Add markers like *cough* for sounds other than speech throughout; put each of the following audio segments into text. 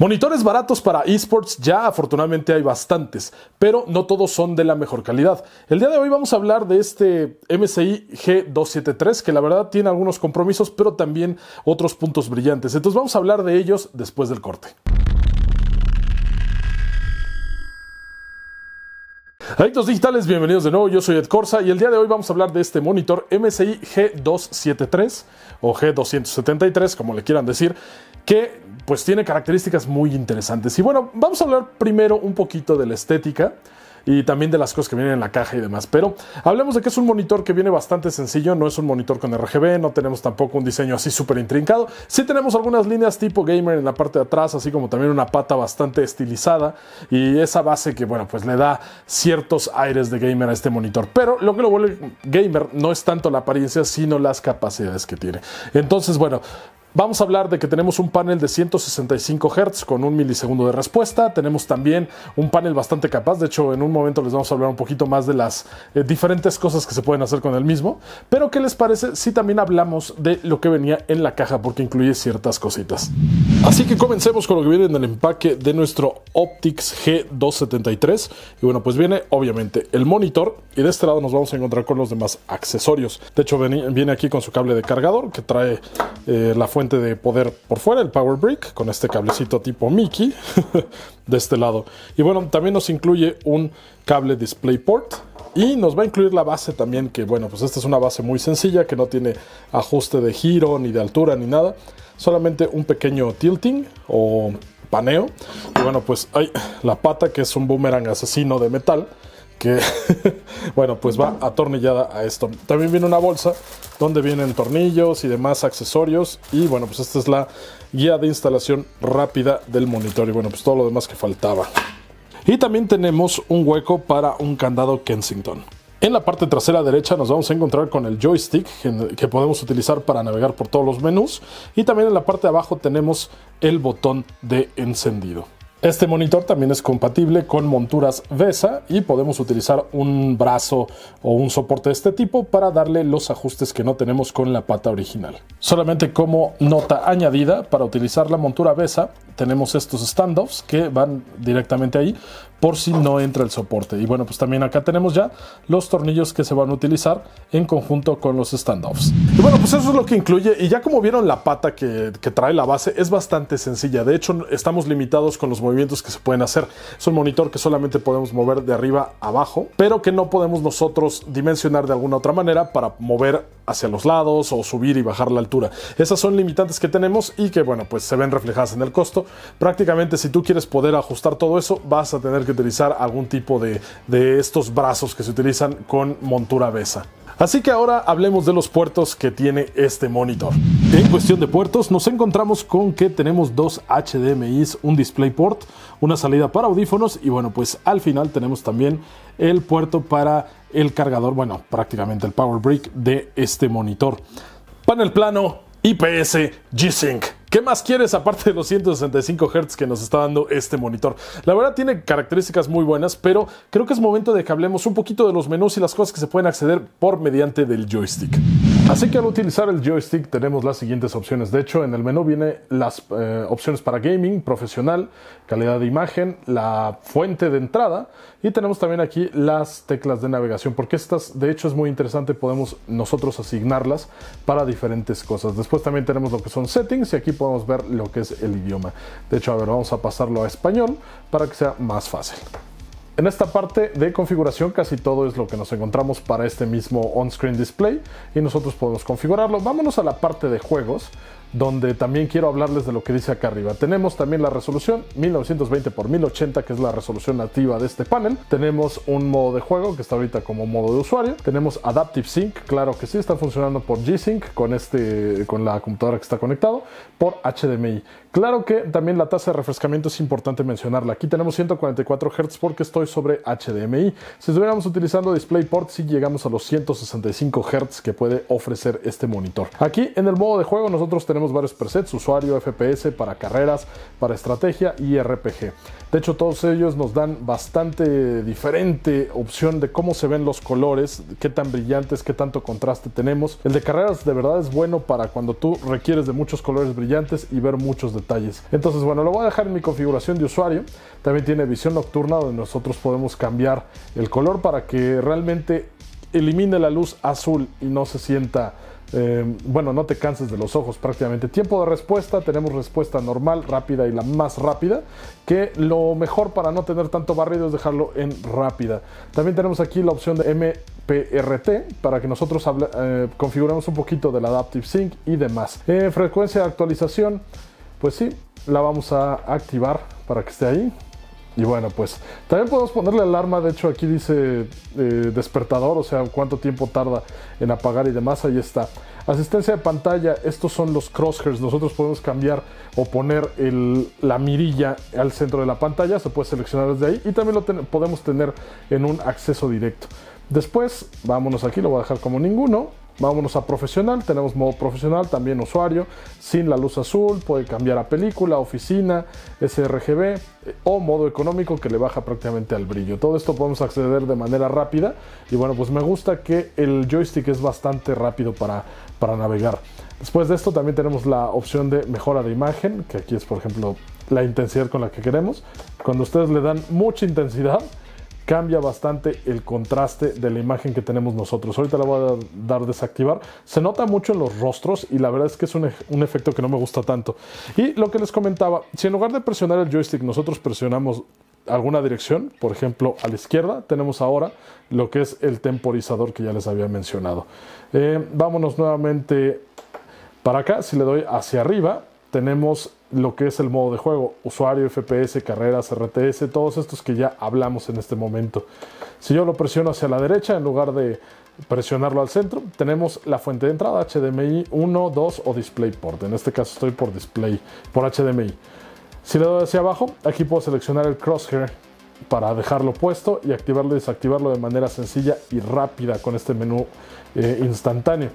Monitores baratos para esports ya afortunadamente hay bastantes, pero no todos son de la mejor calidad. El día de hoy vamos a hablar de este MSI G273 que la verdad tiene algunos compromisos pero también otros puntos brillantes. Entonces vamos a hablar de ellos después del corte. Adictos digitales, bienvenidos de nuevo. Yo soy Ed Corsa y el día de hoy vamos a hablar de este monitor MSI G273 o G273, como le quieran decir, que pues tiene características muy interesantes. Y bueno, vamos a hablar primero un poquito de la estética y también de las cosas que vienen en la caja y demás. Pero hablemos de que es un monitor que viene bastante sencillo, no es un monitor con RGB, no tenemos tampoco un diseño así súper intrincado. Sí tenemos algunas líneas tipo gamer en la parte de atrás, así como también una pata bastante estilizada y esa base que, bueno, pues le da ciertos aires de gamer a este monitor. Pero lo que lo vuelve gamer no es tanto la apariencia, sino las capacidades que tiene. Entonces, bueno, Vamos a hablar de que tenemos un panel de 165 Hz con un milisegundo de respuesta. Tenemos también un panel bastante capaz. De hecho, en un momento les vamos a hablar un poquito más de las eh, diferentes cosas que se pueden hacer con el mismo. Pero, ¿qué les parece si también hablamos de lo que venía en la caja? Porque incluye ciertas cositas. Así que comencemos con lo que viene en el empaque de nuestro Optics G273. Y bueno, pues viene obviamente el monitor. Y de este lado nos vamos a encontrar con los demás accesorios. De hecho, viene aquí con su cable de cargador que trae eh, la fuente de poder por fuera, el Power Brick, con este cablecito tipo Mickey *laughs* de este lado. Y bueno, también nos incluye un cable DisplayPort y nos va a incluir la base también, que bueno, pues esta es una base muy sencilla que no tiene ajuste de giro, ni de altura, ni nada. Solamente un pequeño tilting o paneo. Y bueno, pues hay la pata que es un boomerang asesino de metal que, *laughs* bueno, pues va atornillada a esto. También viene una bolsa donde vienen tornillos y demás accesorios. Y bueno, pues esta es la guía de instalación rápida del monitor. Y bueno, pues todo lo demás que faltaba. Y también tenemos un hueco para un candado Kensington. En la parte trasera derecha nos vamos a encontrar con el joystick que podemos utilizar para navegar por todos los menús y también en la parte de abajo tenemos el botón de encendido. Este monitor también es compatible con monturas VESA y podemos utilizar un brazo o un soporte de este tipo para darle los ajustes que no tenemos con la pata original. Solamente como nota añadida, para utilizar la montura VESA tenemos estos standoffs que van directamente ahí por si no entra el soporte. Y bueno, pues también acá tenemos ya los tornillos que se van a utilizar en conjunto con los standoffs. Y bueno, pues eso es lo que incluye. Y ya como vieron la pata que, que trae la base es bastante sencilla. De hecho, estamos limitados con los movimientos que se pueden hacer. Es un monitor que solamente podemos mover de arriba a abajo, pero que no podemos nosotros dimensionar de alguna otra manera para mover hacia los lados o subir y bajar la altura. Esas son limitantes que tenemos y que, bueno, pues se ven reflejadas en el costo. Prácticamente si tú quieres poder ajustar todo eso, vas a tener que utilizar algún tipo de, de estos brazos que se utilizan con montura besa. Así que ahora hablemos de los puertos que tiene este monitor. En cuestión de puertos, nos encontramos con que tenemos dos HDMIs, un DisplayPort, una salida para audífonos y bueno, pues al final tenemos también el puerto para el cargador, bueno, prácticamente el power brick de este monitor. Panel plano IPS G-Sync. ¿Qué más quieres aparte de los 165 Hz que nos está dando este monitor? La verdad tiene características muy buenas, pero creo que es momento de que hablemos un poquito de los menús y las cosas que se pueden acceder por mediante del joystick. Así que al utilizar el joystick tenemos las siguientes opciones. De hecho, en el menú viene las eh, opciones para gaming, profesional, calidad de imagen, la fuente de entrada y tenemos también aquí las teclas de navegación, porque estas de hecho es muy interesante, podemos nosotros asignarlas para diferentes cosas. Después también tenemos lo que son settings y aquí podemos ver lo que es el idioma. De hecho, a ver, vamos a pasarlo a español para que sea más fácil. En esta parte de configuración casi todo es lo que nos encontramos para este mismo on-screen display y nosotros podemos configurarlo. Vámonos a la parte de juegos donde también quiero hablarles de lo que dice acá arriba. Tenemos también la resolución 1920 x 1080, que es la resolución nativa de este panel. Tenemos un modo de juego que está ahorita como modo de usuario. Tenemos Adaptive Sync, claro que sí, está funcionando por G-Sync con, este, con la computadora que está conectado, por HDMI. Claro que también la tasa de refrescamiento es importante mencionarla. Aquí tenemos 144 Hz porque estoy sobre HDMI. Si estuviéramos utilizando DisplayPort, sí llegamos a los 165 Hz que puede ofrecer este monitor. Aquí en el modo de juego nosotros tenemos tenemos varios presets, usuario, FPS, para carreras, para estrategia y RPG. De hecho, todos ellos nos dan bastante diferente opción de cómo se ven los colores, qué tan brillantes, qué tanto contraste tenemos. El de carreras de verdad es bueno para cuando tú requieres de muchos colores brillantes y ver muchos detalles. Entonces, bueno, lo voy a dejar en mi configuración de usuario. También tiene visión nocturna donde nosotros podemos cambiar el color para que realmente elimine la luz azul y no se sienta eh, bueno, no te canses de los ojos prácticamente. Tiempo de respuesta, tenemos respuesta normal, rápida y la más rápida, que lo mejor para no tener tanto barrido es dejarlo en rápida. También tenemos aquí la opción de MPRT para que nosotros eh, configuremos un poquito del Adaptive Sync y demás. Eh, frecuencia de actualización, pues sí, la vamos a activar para que esté ahí. Y bueno, pues también podemos ponerle alarma, de hecho aquí dice eh, despertador, o sea, cuánto tiempo tarda en apagar y demás, ahí está. Asistencia de pantalla, estos son los crosshairs, nosotros podemos cambiar o poner la mirilla al centro de la pantalla, se puede seleccionar desde ahí y también lo podemos tener en un acceso directo. Después, vámonos aquí, lo voy a dejar como ninguno Vámonos a profesional, tenemos modo profesional, también usuario, sin la luz azul, puede cambiar a película, oficina, sRGB eh, o modo económico que le baja prácticamente al brillo. Todo esto podemos acceder de manera rápida y bueno, pues me gusta que el joystick es bastante rápido para, para navegar. Después de esto también tenemos la opción de mejora de imagen, que aquí es por ejemplo la intensidad con la que queremos. Cuando ustedes le dan mucha intensidad, cambia bastante el contraste de la imagen que tenemos nosotros. Ahorita la voy a dar desactivar. Se nota mucho en los rostros y la verdad es que es un, efecto que no me gusta tanto. Y lo que les comentaba, si en lugar de presionar el joystick nosotros presionamos alguna dirección, por ejemplo a la izquierda, tenemos ahora lo que es el temporizador que ya les había mencionado. Eh, vámonos nuevamente para acá, si le doy hacia arriba, tenemos lo que es el modo de juego, usuario, FPS, carreras, RTS, todos estos que ya hablamos en este momento. Si yo lo presiono hacia la derecha en lugar de presionarlo al centro, tenemos la fuente de entrada HDMI 1, 2 o DisplayPort. En este caso estoy por Display, por HDMI. Si le doy hacia abajo, aquí puedo seleccionar el crosshair para dejarlo puesto y activarlo y desactivarlo de manera sencilla y rápida con este menú eh, instantáneo.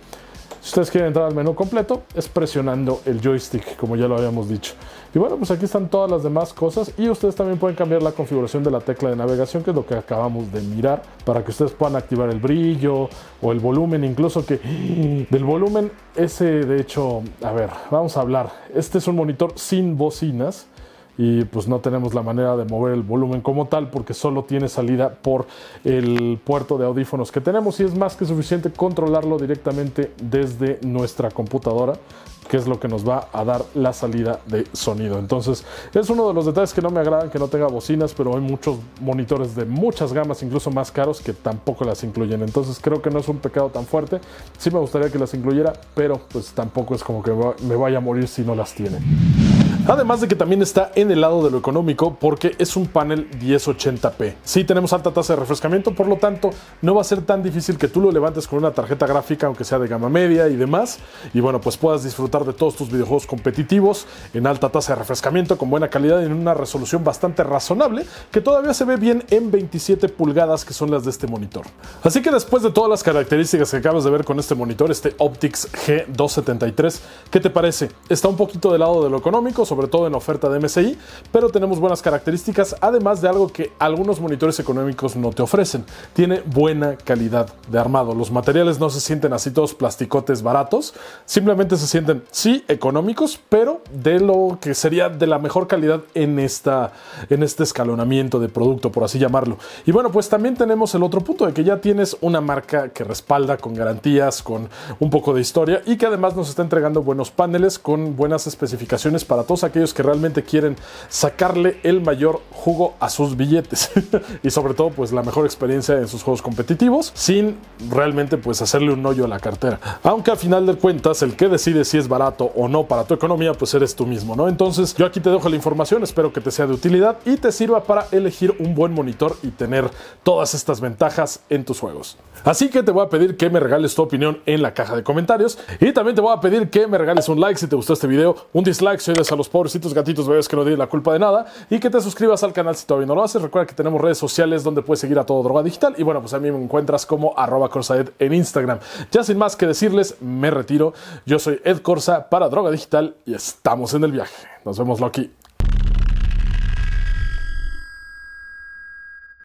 Si ustedes quieren entrar al menú completo, es presionando el joystick, como ya lo habíamos dicho. Y bueno, pues aquí están todas las demás cosas y ustedes también pueden cambiar la configuración de la tecla de navegación, que es lo que acabamos de mirar, para que ustedes puedan activar el brillo o el volumen, incluso que ¡ah! del volumen ese, de hecho, a ver, vamos a hablar. Este es un monitor sin bocinas y pues no tenemos la manera de mover el volumen como tal porque solo tiene salida por el puerto de audífonos que tenemos y es más que suficiente controlarlo directamente desde nuestra computadora que es lo que nos va a dar la salida de sonido. Entonces, es uno de los detalles que no me agradan que no tenga bocinas, pero hay muchos monitores de muchas gamas, incluso más caros, que tampoco las incluyen. Entonces, creo que no es un pecado tan fuerte. Sí me gustaría que las incluyera, pero pues tampoco es como que me vaya a morir si no las tiene. Además de que también está en el lado de lo económico porque es un panel 1080p. Sí tenemos alta tasa de refrescamiento, por lo tanto no va a ser tan difícil que tú lo levantes con una tarjeta gráfica, aunque sea de gama media y demás, y bueno, pues puedas disfrutar de todos tus videojuegos competitivos en alta tasa de refrescamiento, con buena calidad y en una resolución bastante razonable que todavía se ve bien en 27 pulgadas que son las de este monitor. Así que después de todas las características que acabas de ver con este monitor, este Optics G273, ¿qué te parece? ¿Está un poquito del lado de lo económico? sobre todo en oferta de MSI, pero tenemos buenas características, además de algo que algunos monitores económicos no te ofrecen. Tiene buena calidad de armado. Los materiales no se sienten así todos plasticotes baratos, simplemente se sienten, sí, económicos, pero de lo que sería de la mejor calidad en, esta, en este escalonamiento de producto, por así llamarlo. Y bueno, pues también tenemos el otro punto de que ya tienes una marca que respalda con garantías, con un poco de historia y que además nos está entregando buenos paneles con buenas especificaciones para todos aquellos que realmente quieren sacarle el mayor jugo a sus billetes *laughs* y sobre todo pues la mejor experiencia en sus juegos competitivos sin realmente pues hacerle un hoyo a la cartera. Aunque al final de cuentas el que decide si es barato o no para tu economía pues eres tú mismo, ¿no? Entonces yo aquí te dejo la información, espero que te sea de utilidad y te sirva para elegir un buen monitor y tener todas estas ventajas en tus juegos. Así que te voy a pedir que me regales tu opinión en la caja de comentarios y también te voy a pedir que me regales un like si te gustó este video, un dislike si eres a los pobrecitos gatitos bebés que no tienen la culpa de nada y que te suscribas al canal si todavía no lo haces. Recuerda que tenemos redes sociales donde puedes seguir a todo droga digital y bueno, pues a mí me encuentras como arroba corsaed en Instagram. Ya sin más que decirles, me retiro. Yo soy Ed Corsa para Droga Digital y estamos en el viaje. Nos vemos, Loki.